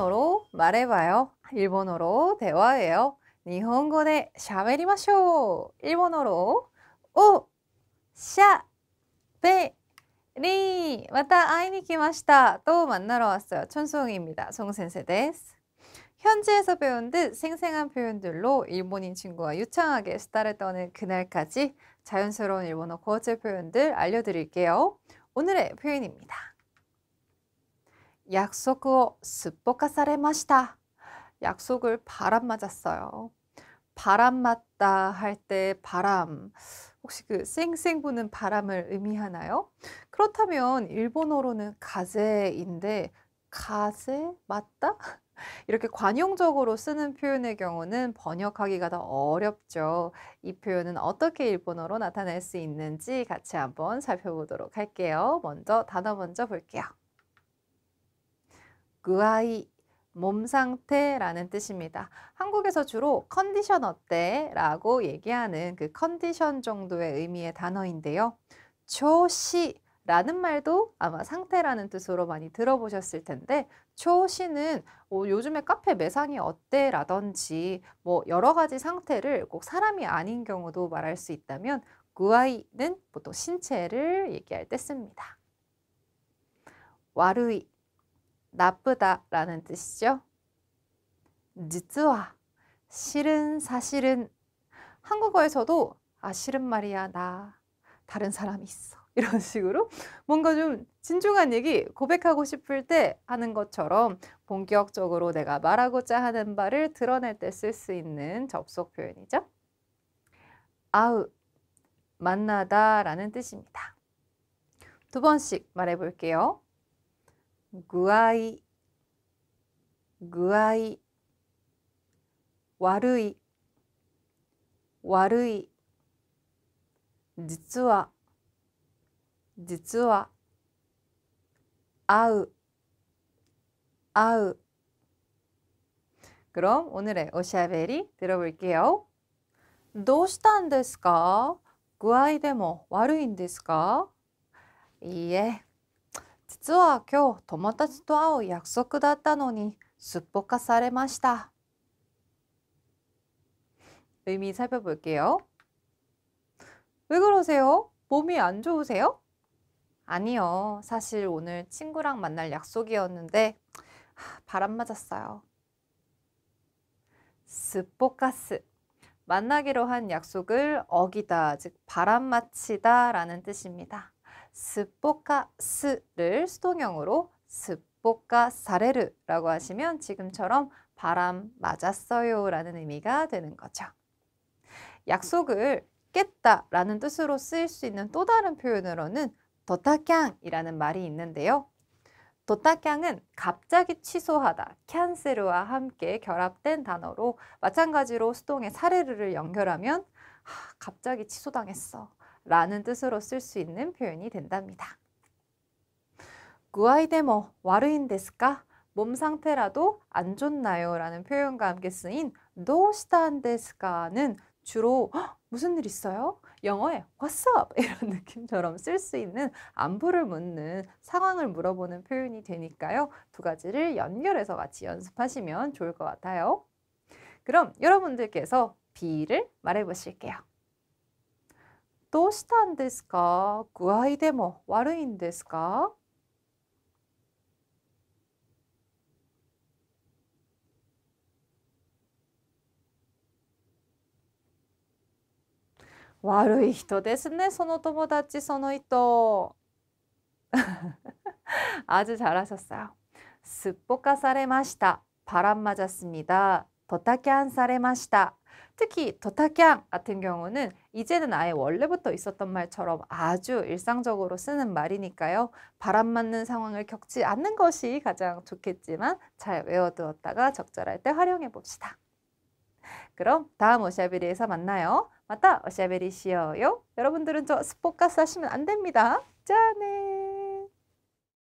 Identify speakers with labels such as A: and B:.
A: 일본어로 말해봐요. 일본어로 대화해요. 일본어에 샤베리마쇼. 일본어로 오 샤베리 왔다 아이니키마시다. 또 만나러 왔어요. 천송입니다. 송센세 데스. 현지에서 배운 듯 생생한 표현들로 일본인 친구와 유창하게 수다를 떠는 그날까지 자연스러운 일본어 고어체 표현들 알려드릴게요. 오늘의 표현입니다. 약속을 습포카사레마시다 약속을 바람 맞았어요. 바람 맞다 할 때 바람 혹시 그 쌩쌩 부는 바람을 의미하나요? 그렇다면 일본어로는 가제인데 가제 맞다? 이렇게 관용적으로 쓰는 표현의 경우는 번역하기가 더 어렵죠. 이 표현은 어떻게 일본어로 나타낼 수 있는지 같이 한번 살펴보도록 할게요. 먼저 단어 먼저 볼게요. 그아이 몸 상태라는 뜻입니다. 한국에서 주로 컨디션 어때? 라고 얘기하는 그 컨디션 정도의 의미의 단어인데요. 초시라는 말도 아마 상태라는 뜻으로 많이 들어보셨을 텐데 초시는뭐 어, 요즘에 카페 매상이 어때? 라든지 뭐 여러 가지 상태를 꼭 사람이 아닌 경우도 말할 수 있다면 그아이는 보통 신체를 얘기할 때 씁니다. 와르이 나쁘다라는 뜻이죠. 実は 실은 사실은 한국어에서도 아 실은 말이야 나 다른 사람이 있어 이런 식으로 뭔가 좀 진중한 얘기 고백하고 싶을 때 하는 것처럼 본격적으로 내가 말하고자 하는 바를 드러낼 때 쓸 수 있는 접속 표현이죠. 아우 만나다라는 뜻입니다. 두 번씩 말해 볼게요. 具合具合悪い悪い実は実は合う合う그럼오늘의오샤베리들어볼게요どうしたんですか具合でも悪いんですかいいえ、実は今日友達と会う約束だったのにすっぽかされました。 의미 살펴볼게요. 왜 그러세요? 몸이 안 좋으세요? 아니요. 사실 오늘 친구랑 만날 약속이었는데 하, 바람 맞았어요. 스포카스 만나기로 한 약속을 어기다, 즉 바람 맞히다 라는 뜻입니다. 스포카스를 수동형으로 스포카사레르라고 하시면 지금처럼 바람 맞았어요 라는 의미가 되는 거죠. 약속을 깼다 라는 뜻으로 쓰일 수 있는 또 다른 표현으로는 도타캉이라는 말이 있는데요. 도타캉은 갑자기 취소하다, 캔슬와 함께 결합된 단어로 마찬가지로 수동의 사레르를 연결하면 하, 갑자기 취소당했어, 라는 뜻으로 쓸 수 있는 표현이 된답니다. 구아이데모 와르인데스까? 몸 상태라도 안 좋나요? 라는 표현과 함께 쓰인 도시탄데스까는 주로 무슨 일 있어요? 영어에 What's up? 이런 느낌처럼 쓸 수 있는 안부를 묻는 상황을 물어보는 표현이 되니까요. 두 가지를 연결해서 같이 연습하시면 좋을 것 같아요. 그럼 여러분들께서 B를 말해 보실게요. どうしたんですか具合でも悪いんですか悪い人ですねその友達その人아주잘하셨어요스포카살에마시다바람맞았습니다 도타키안 사레마시다. 특히 도타키앙 같은 경우는 이제는 아예 원래부터 있었던 말처럼 아주 일상적으로 쓰는 말이니까요. 바람 맞는 상황을 겪지 않는 것이 가장 좋겠지만 잘 외워두었다가 적절할 때 활용해 봅시다. 그럼 다음 오샤베리에서 만나요. 맞다 오샤베리 시어요. 여러분들은 저 스포카스 하시면 안 됩니다. 짠해.